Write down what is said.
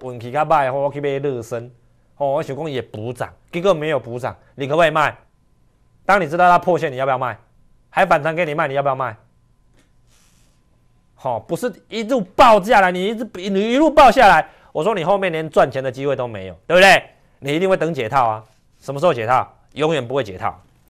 稳起卡卖，或我去买热身，哦，我小工也补涨，结果没有补涨，你可不可以卖？当你知道它破线，你要不要卖？还反弹给你卖，你要不要卖？好，不是一路爆下来，你一直你一路爆下来，我说你后面连赚钱的机会都没有，对不对？你一定会等解套啊？什么时候解套？永远不会解套。